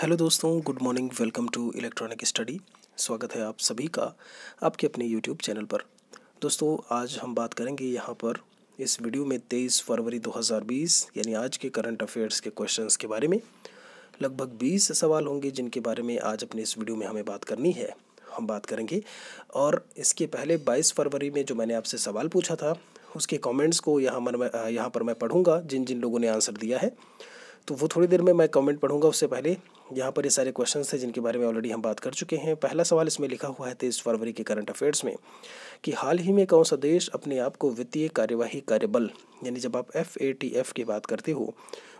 hello दोस्तों good morning welcome to electronic study स्वागत है आप सभी का आपके अपने यूट्यूब चैनल पर दोस्तों आज हम बात करेंगे यहाँ पर इस वीडियो में 23 फरवरी 2020 यानी आज के करंट अफेयर्स के क्वेश्चंस के बारे में लगभग 20 सवाल होंगे जिनके बारे में आज अपने इस वीडियो में हमें बात करनी है हम बात करेंगे और इसके पहले 22 फरवरी में जो मैंने आपसे सवाल पूछा था उसके कमेंट्स को यहाँ पर मैं यहाँ पर मैं पढ़ूंगा जिन जिन लोगों ने आंसर दिया है तो वो थोड़ी देर में मैं कमेंट पढ़ूंगा उससे पहले यहाँ पर ये सारे क्वेश्चन थे जिनके बारे में ऑलरेडी हम बात कर चुके हैं पहला सवाल इसमें लिखा हुआ है तेईस फरवरी के करंट अफेयर्स में कि हाल ही में कौन सा देश अपने आप को वित्तीय कार्यवाही कार्यबल यानी जब आप एफ ए टी एफ की बात करते हो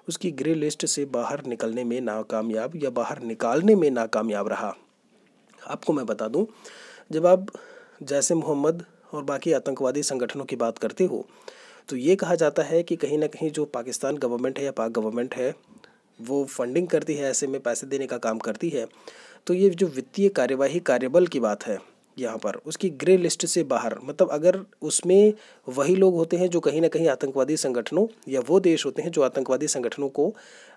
उसकी ग्रे लिस्ट से बाहर निकलने में नाकामयाब या बाहर निकालने में नाकामयाब रहा आपको मैं बता दूं जब आप जैसे मोहम्मद और बाकी आतंकवादी संगठनों की बात करते हो तो ये कहा जाता है कि कहीं ना कहीं जो पाकिस्तान गवर्नमेंट है या पाक गवर्नमेंट है वो फंडिंग करती है ऐसे में पैसे देने का काम करती है तो ये जो वित्तीय कार्यवाही कार्यबल की बात है यहाँ पर उसकी ग्रे लिस्ट से बाहर मतलब अगर उसमें वही लोग होते हैं जो कहीं ना कहीं आतंकवादी संगठनों या वो देश होते हैं जो आतंकवादी संगठनों को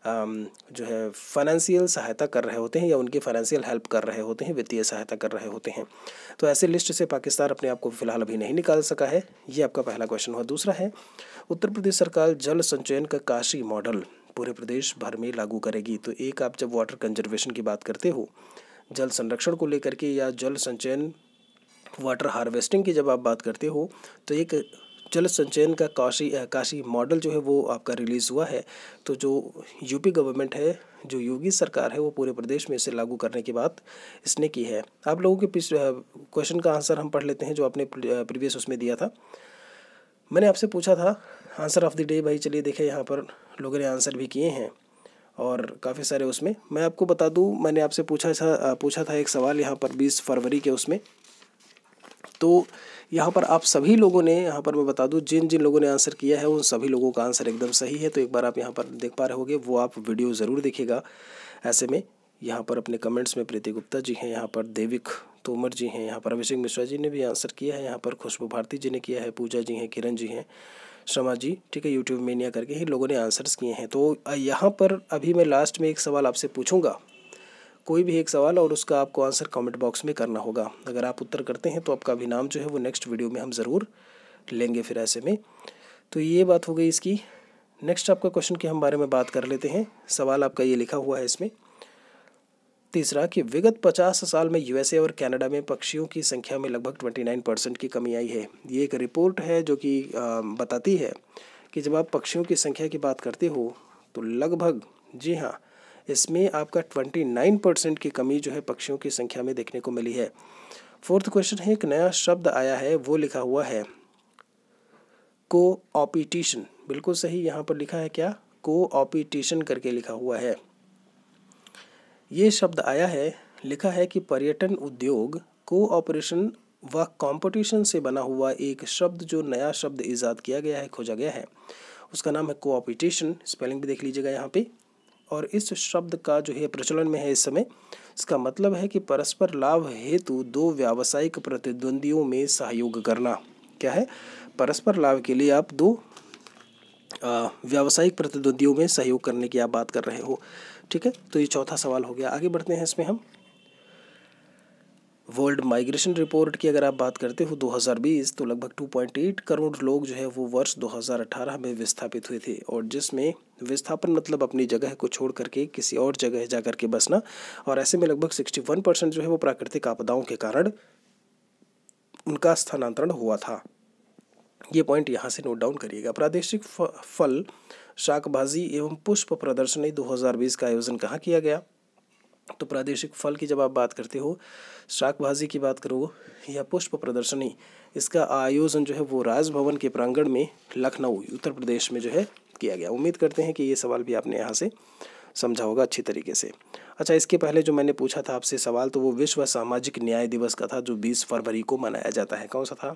जो है फाइनेंशियल सहायता कर रहे होते हैं या उनकी फाइनेंशियल हेल्प कर रहे होते हैं वित्तीय सहायता कर रहे होते हैं तो ऐसे लिस्ट से पाकिस्तान अपने आप को फिलहाल अभी नहीं निकाल सका है ये आपका पहला क्वेश्चन हुआ दूसरा है उत्तर प्रदेश सरकार जल संचयन का काशी मॉडल पूरे प्रदेश भर में लागू करेगी तो एक आप जब वाटर कंजर्वेशन की बात करते हो जल संरक्षण को लेकर के या जल संचयन वाटर हार्वेस्टिंग की जब आप बात करते हो तो एक जल संचयन का काशी काशी मॉडल जो है वो आपका रिलीज़ हुआ है तो जो यूपी गवर्नमेंट है जो योगी सरकार है वो पूरे प्रदेश में इसे लागू करने की बात इसने की है आप लोगों के पिछ क्वेश्चन का आंसर हम पढ़ लेते हैं जो आपने प्रीवियस उसमें दिया था मैंने आपसे पूछा था आंसर ऑफ द डे भाई चलिए देखें यहाँ पर लोगों ने आंसर भी किए हैं और काफ़ी सारे उसमें मैं आपको बता दूँ मैंने आपसे पूछा था पूछा था एक सवाल यहाँ पर बीस फरवरी के उसमें तो यहाँ पर आप सभी लोगों ने यहाँ पर मैं बता दूँ जिन जिन लोगों ने आंसर किया है उन सभी लोगों का आंसर एकदम सही है तो एक बार आप यहाँ पर देख पा रहे होगे वो आप वीडियो ज़रूर देखेगा ऐसे में यहाँ पर अपने कमेंट्स में प्रीति गुप्ता जी हैं यहाँ पर देविक तोमर जी हैं यहाँ पर अभिषेक मिश्रा जी ने भी आंसर किया है यहाँ पर खुशबू भारती जी ने किया है पूजा जी हैं किरण जी हैं श्रमा जी ठीक है यूट्यूब मीनिया करके ही लोगों ने आंसर्स किए हैं तो यहाँ पर अभी मैं लास्ट में एक सवाल आपसे पूछूंगा कोई भी एक सवाल और उसका आपको आंसर कमेंट बॉक्स में करना होगा अगर आप उत्तर करते हैं तो आपका भी नाम जो है वो नेक्स्ट वीडियो में हम ज़रूर लेंगे फिर ऐसे में तो ये बात हो गई इसकी नेक्स्ट आपका क्वेश्चन के हम बारे में बात कर लेते हैं सवाल आपका ये लिखा हुआ है इसमें तीसरा कि विगत पचास साल में यूएसए और कनाडा में पक्षियों की संख्या में लगभग ट्वेंटी नाइन परसेंट की कमी आई है ये एक रिपोर्ट है जो कि बताती है कि जब आप पक्षियों की संख्या की बात करते हो तो लगभग जी हाँ इसमें आपका ट्वेंटी नाइन परसेंट की कमी जो है पक्षियों की संख्या में देखने को मिली है फोर्थ क्वेश्चन है एक नया शब्द आया है वो लिखा हुआ है को ऑपिटिशन बिल्कुल सही यहाँ पर लिखा है क्या को ऑपिटिशन करके लिखा हुआ है ये शब्द आया है लिखा है कि पर्यटन उद्योग कोऑपरेशन व कंपटीशन से बना हुआ एक शब्द जो नया शब्द ईजाद किया गया है खोजा गया है उसका नाम है कोऑपिटिशन स्पेलिंग भी देख लीजिएगा यहाँ पे और इस शब्द का जो है प्रचलन में है इस समय इसका मतलब है कि परस्पर लाभ हेतु दो व्यावसायिक प्रतिद्वंदियों में सहयोग करना क्या है परस्पर लाभ के लिए आप दो व्यावसायिक प्रतिद्वंदियों में सहयोग करने की आप बात कर रहे हो ठीक है तो ये चौथा सवाल हो गया आगे बढ़ते हैं इसमें हम वर्ल्ड माइग्रेशन रिपोर्ट की अगर आप बात करते हो 2020 तो लगभग 2.8 करोड़ लोग जो है वो वर्ष 2018 में विस्थापित हुए थे और जिसमें विस्थापन मतलब अपनी जगह को छोड़ करके किसी और जगह जा करके बसना और ऐसे में लगभग 61 परसेंट जो है वो प्राकृतिक आपदाओं के कारण उनका स्थानांतरण हुआ था ये पॉइंट यहाँ से नोट डाउन करिएगा प्रादेशिक फल शाकबाजी एवं पुष्प प्रदर्शनी 2020 का आयोजन कहाँ किया गया तो प्रादेशिक फल की जब आप बात करते हो शाकबाजी की बात करो या पुष्प प्रदर्शनी इसका आयोजन जो है वो राजभवन के प्रांगण में लखनऊ उत्तर प्रदेश में जो है किया गया उम्मीद करते हैं कि ये सवाल भी आपने यहाँ से समझा होगा अच्छी तरीके से अच्छा इसके पहले जो मैंने पूछा था आपसे सवाल तो वो विश्व सामाजिक न्याय दिवस का था जो बीस फरवरी को मनाया जाता है कौन सा था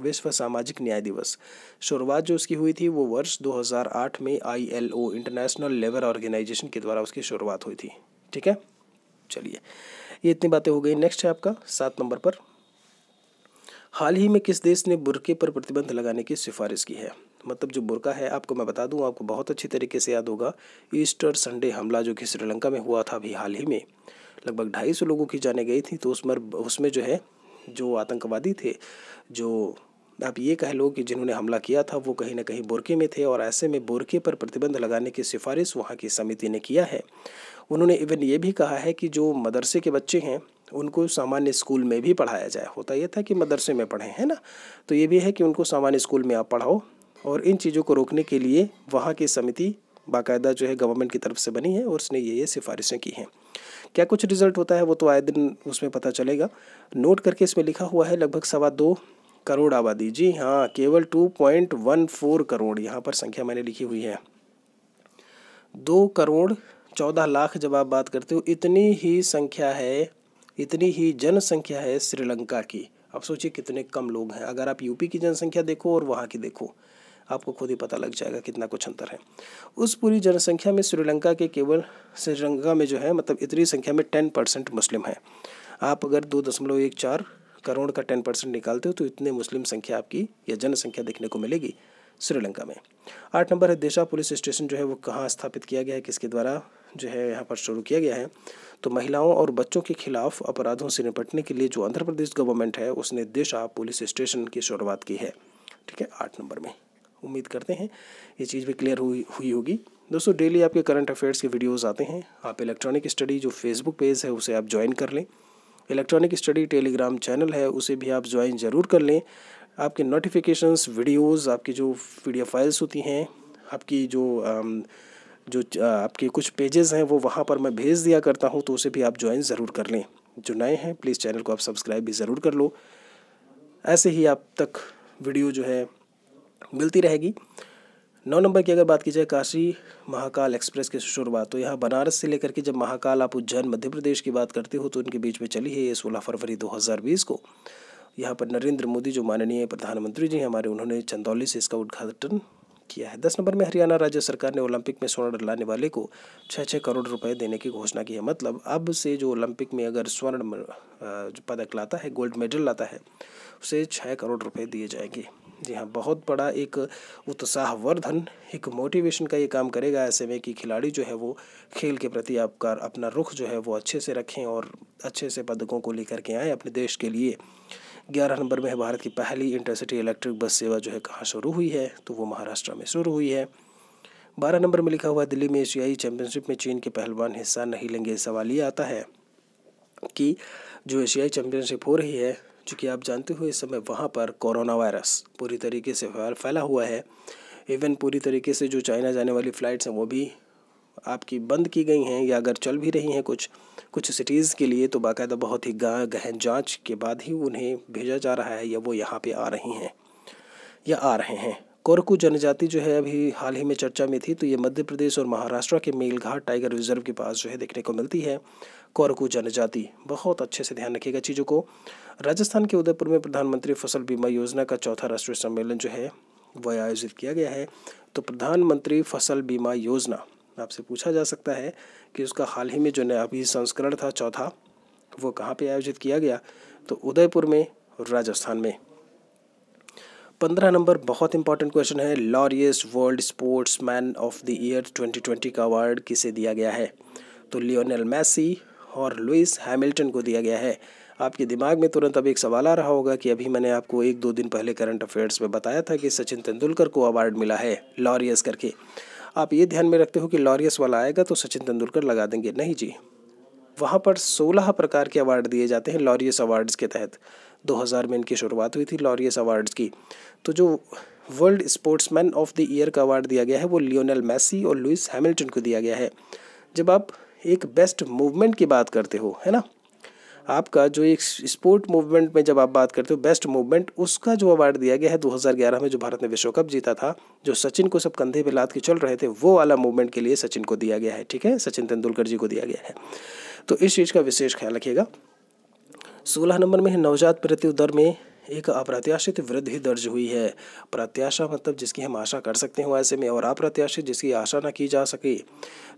विश्व सामाजिक न्याय दिवस शुरुआत जो उसकी हुई थी वो वर्ष 2008 में आईएलओ इंटरनेशनल लेबर ऑर्गेनाइजेशन के द्वारा उसकी शुरुआत हुई थी ठीक है चलिए ये इतनी बातें हो गई नेक्स्ट है आपका सात नंबर पर हाल ही में किस देश ने बुरके पर प्रतिबंध लगाने की सिफारिश की है मतलब जो बुरका है आपको मैं बता दूं आपको बहुत अच्छी तरीके से याद होगा ईस्टर संडे हमला जो कि श्रीलंका में हुआ था अभी हाल ही में लगभग ढाई सौ लोगों की जाने गई थी तो उसमें उसमें जो है जो आतंकवादी थे जो आप ये कह लो कि जिन्होंने हमला किया था वो कहीं ना कहीं बुरके में थे और ऐसे में बुरके पर प्रतिबंध लगाने की सिफारिश वहाँ की समिति ने किया है उन्होंने इवन ये भी कहा है कि जो मदरसे के बच्चे हैं उनको सामान्य स्कूल में भी पढ़ाया जाए होता यह था कि मदरसे में पढ़ें है ना तो ये भी है कि उनको सामान्य स्कूल में आप पढ़ाओ और इन चीज़ों को रोकने के लिए वहाँ की समिति बाकायदा जो है गवर्नमेंट की तरफ से बनी है और उसने ये ये सिफारिशें की हैं क्या कुछ रिजल्ट होता है वो तो आए दिन उसमें पता चलेगा नोट करके इसमें लिखा हुआ है लगभग सवा दो करोड़ आबादी जी हाँ केवल two point one four crore यहाँ पर संख्या मैंने लिखी हुई है दो करोड़ चौदह लाख जब आप बात करते हो इतनी ही संख्या है इतनी ही जनसंख्या है श्रीलंका की आप सोचिए कितने कम लोग हैं अगर आप यूपी की जनसंख्या देखो और वहाँ की देखो आपको खुद ही पता लग जाएगा कितना कुछ अंतर है उस पूरी जनसंख्या में श्रीलंका के केवल श्रीलंका में जो है मतलब इतनी संख्या में टेन परसेंट मुस्लिम हैं आप अगर दो दशमलव एक चार करोड़ का टेन परसेंट निकालते हो तो इतने मुस्लिम संख्या आपकी या जनसंख्या देखने को मिलेगी श्रीलंका में आठ नंबर है देशा पुलिस स्टेशन जो है वो कहाँ स्थापित किया गया है किसके द्वारा जो है यहाँ पर शुरू किया गया है तो महिलाओं और बच्चों के खिलाफ अपराधों से निपटने के लिए जो आंध्र प्रदेश गवर्नमेंट है उसने दिशा पुलिस स्टेशन की शुरुआत की है ठीक है आठ नंबर में उम्मीद करते हैं ये चीज़ भी क्लियर हुई हुई होगी दोस्तों डेली आपके करंट अफेयर्स के वीडियोस आते हैं आप इलेक्ट्रॉनिक स्टडी जो फेसबुक पेज है उसे आप ज्वाइन कर लें इलेक्ट्रॉनिक स्टडी टेलीग्राम चैनल है उसे भी आप ज्वाइन ज़रूर कर लें आपके नोटिफिकेशंस वीडियोस आपकी जो पी फाइल्स होती हैं आपकी जो जो आपके कुछ पेजेस हैं वो वहाँ पर मैं भेज दिया करता हूँ तो उसे भी आप ज्वाइन ज़रूर कर लें जो नए हैं प्लीज़ चैनल को आप सब्सक्राइब भी ज़रूर कर लो ऐसे ही आप तक वीडियो जो है मिलती रहेगी नौ नंबर की अगर बात की जाए काशी महाकाल एक्सप्रेस की शुरुआत तो यहाँ बनारस से लेकर के जब महाकाल आप उज्जैन मध्य प्रदेश की बात करते हो तो उनके बीच में चली है ये सोलह फरवरी 2020 को यहाँ पर नरेंद्र मोदी जो माननीय प्रधानमंत्री जी हैं हमारे उन्होंने चंदौली से इसका उद्घाटन किया है दस नंबर में हरियाणा राज्य सरकार ने ओलंपिक में स्वर्ण लाने वाले को छः छः करोड़ रुपए देने की घोषणा की है मतलब अब से जो ओलंपिक में अगर स्वर्ण पदक लाता है गोल्ड मेडल लाता है उसे छः करोड़ रुपए दिए जाएंगे जी हाँ बहुत बड़ा एक उत्साहवर्धन एक मोटिवेशन का ये काम करेगा ऐसे में कि खिलाड़ी जो है वो खेल के प्रति आपका अपना रुख जो है वो अच्छे से रखें और अच्छे से पदकों को लेकर के आएँ अपने देश के लिए ग्यारह नंबर में है भारत की पहली इंटरसिटी इलेक्ट्रिक बस सेवा जो है कहाँ शुरू हुई है तो वो महाराष्ट्र में शुरू हुई है बारह नंबर में लिखा हुआ दिल्ली में एशियाई चैंपियनशिप में चीन के पहलवान हिस्सा नहीं लेंगे सवाल ये आता है कि जो एशियाई चैंपियनशिप हो रही है चूँकि आप जानते हो इस समय वहाँ पर कोरोना वायरस पूरी तरीके से फैला हुआ है इवन पूरी तरीके से जो चाइना जाने वाली फ़्लाइट्स हैं वो भी आपकी बंद की गई हैं या अगर चल भी रही हैं कुछ कुछ सिटीज़ के लिए तो बाकायदा बहुत ही गहन जांच के बाद ही उन्हें भेजा जा रहा है या वो यहाँ पे आ रही हैं या आ रहे हैं कोरकू जनजाति जो है अभी हाल ही में चर्चा में थी तो ये मध्य प्रदेश और महाराष्ट्र के मेलघाट टाइगर रिजर्व के पास जो है देखने को मिलती है कोरकू जनजाति बहुत अच्छे से ध्यान रखिएगा चीज़ों को राजस्थान के उदयपुर में प्रधानमंत्री फसल बीमा योजना का चौथा राष्ट्रीय सम्मेलन जो है वह आयोजित किया गया है तो प्रधानमंत्री फसल बीमा योजना में आपसे पूछा जा सकता है कि उसका हाल ही में जो नया अभी संस्करण था चौथा वो कहाँ पे आयोजित किया गया तो उदयपुर में और राजस्थान में पंद्रह नंबर बहुत इंपॉर्टेंट क्वेश्चन है Laureus world sports man of the year twenty का अवार्ड किसे दिया गया है तो लियोनल मैसी और लुइस हैमिल्टन को दिया गया है आपके दिमाग में तुरंत अभी एक सवाल आ रहा होगा कि अभी मैंने आपको एक दो दिन पहले करंट अफेयर्स में बताया था कि सचिन तेंदुलकर को अवार्ड मिला है लॉरियस करके आप ये ध्यान में रखते हो कि लॉरियस वाला आएगा तो सचिन तेंदुलकर लगा देंगे नहीं जी वहाँ पर सोलह प्रकार के अवार्ड दिए जाते हैं लॉरियस अवार्ड्स के तहत 2000 में इनकी शुरुआत हुई थी लॉरियस अवार्ड्स की तो जो world sportsman of the year का अवार्ड दिया गया है वो लियोनल मैसी और लुइस हैमिल्टन को दिया गया है जब आप एक बेस्ट मूवमेंट की बात करते हो है ना आपका जो एक स्पोर्ट मूवमेंट में जब आप बात करते हो बेस्ट मूवमेंट उसका जो अवार्ड दिया गया है 2011 में जो भारत ने विश्व कप जीता था जो सचिन को सब कंधे पे लाद के चल रहे थे वो वाला मूवमेंट के लिए सचिन को दिया गया है ठीक है सचिन तेंदुलकर जी को दिया गया है तो इस चीज़ का विशेष ख्याल रखिएगा सोलह नंबर में है नवजात मृत्यु दर में एक अप्रत्याशित वृद्धि दर्ज हुई है प्रत्याशा मतलब जिसकी हम आशा कर सकते हैं ऐसे में और अप्रत्याशित जिसकी आशा ना की जा सके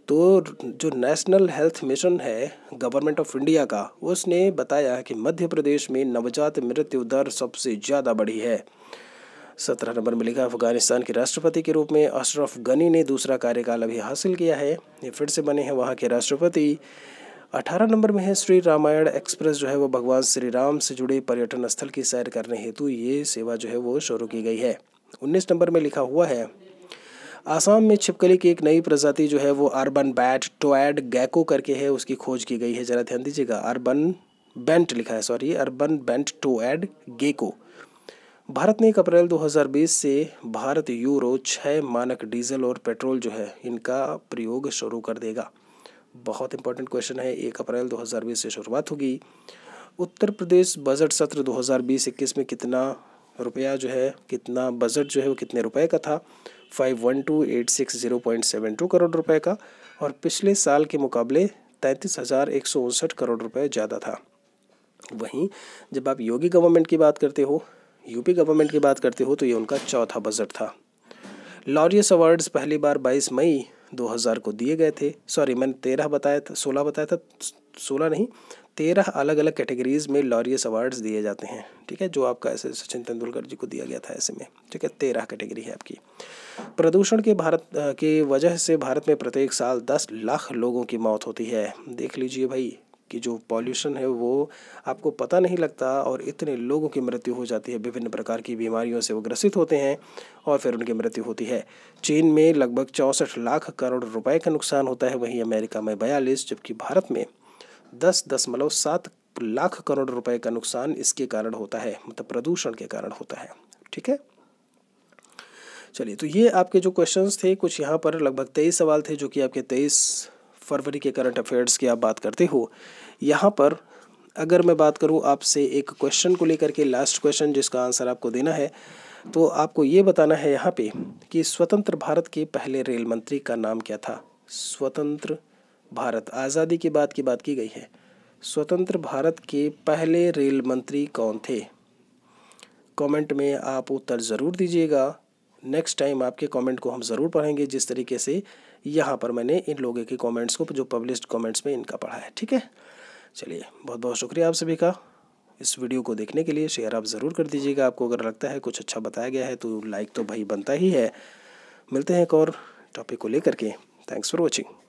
तो जो नेशनल हेल्थ मिशन है गवर्नमेंट ऑफ इंडिया का उसने बताया कि मध्य प्रदेश में नवजात मृत्यु दर सबसे ज़्यादा बढ़ी है सत्रह नंबर में लिखा अफगानिस्तान के राष्ट्रपति के रूप में अशरफ गनी ने दूसरा कार्यकाल अभी हासिल किया है ये फिर से बने हैं वहाँ के राष्ट्रपति अठारह नंबर में है श्री रामायण एक्सप्रेस जो है वो भगवान श्री राम से जुड़े पर्यटन स्थल की सैर करने हेतु ये सेवा जो है वो शुरू की गई है उन्नीस नंबर में लिखा हुआ है आसाम में छिपकली की एक नई प्रजाति जो है वो अर्बन बैट टोएड गैको करके है उसकी खोज की गई है जरा ध्यान दीजिएगा अर्बन बेंट लिखा है sorry urban bent toed gecko Bharat ने एक अप्रैल 2020 से भारत यूरो छः मानक डीजल और पेट्रोल जो है इनका प्रयोग शुरू कर देगा बहुत इंपॉर्टेंट क्वेश्चन है एक अप्रैल 2020 से शुरुआत होगी उत्तर प्रदेश बजट सत्र 2020-21 में कितना रुपया जो है कितना बजट जो है वो कितने रुपए का था five one two eight six zero point seven two crore रुपए का और पिछले साल के मुकाबले तैंतीस हज़ार एक सौ उनसठ करोड़ रुपए ज़्यादा था वहीं जब आप योगी गवर्नमेंट की बात करते हो यूपी गवर्नमेंट की बात करते हो तो ये उनका चौथा बजट था लॉरियस अवार्ड्स पहली बार 22 मई 2000 को दिए गए थे सॉरी मैंने तेरह बताया था सोलह बताया था सोलह नहीं तेरह अलग अलग कैटेगरीज में लॉरियस अवार्ड्स दिए जाते हैं ठीक है जो आपका ऐसे सचिन तेंदुलकर जी को दिया गया था ऐसे में ठीक है तेरह कैटेगरी है आपकी प्रदूषण के भारत के वजह से भारत में प्रत्येक साल दस लाख लोगों की मौत होती है देख लीजिए भाई कि जो पॉल्यूशन है वो आपको पता नहीं लगता और इतने लोगों की मृत्यु हो जाती है विभिन्न प्रकार की बीमारियों से वो ग्रसित होते हैं और फिर उनकी मृत्यु होती है चीन में लगभग चौंसठ लाख करोड़ रुपए का नुकसान होता है वहीं अमेरिका में बयालीस जबकि भारत में दस दशमलव सात लाख करोड़ रुपए का नुकसान इसके कारण होता है मतलब प्रदूषण के कारण होता है ठीक है चलिए तो ये आपके जो क्वेश्चंस थे कुछ यहाँ पर लगभग तेईस सवाल थे जो कि आपके तेईस फरवरी के करंट अफेयर्स की आप बात करते हो यहाँ पर अगर मैं बात करूँ आपसे एक क्वेश्चन को लेकर के लास्ट क्वेश्चन जिसका आंसर आपको देना है तो आपको ये बताना है यहाँ पे कि स्वतंत्र भारत के पहले रेल मंत्री का नाम क्या था स्वतंत्र भारत आज़ादी के बाद की बात की गई है स्वतंत्र भारत के पहले रेल मंत्री कौन थे कमेंट में आप उत्तर ज़रूर दीजिएगा नेक्स्ट टाइम आपके कमेंट को हम ज़रूर पढ़ेंगे जिस तरीके से यहाँ पर मैंने इन लोगों के कमेंट्स को जो पब्लिश्ड कमेंट्स में इनका पढ़ा है ठीक है चलिए बहुत बहुत शुक्रिया आप सभी का इस वीडियो को देखने के लिए शेयर आप ज़रूर कर दीजिएगा आपको अगर लगता है कुछ अच्छा बताया गया है तो लाइक तो भाई बनता ही है मिलते हैं एक और टॉपिक को लेकर के थैंक्स फॉर वॉचिंग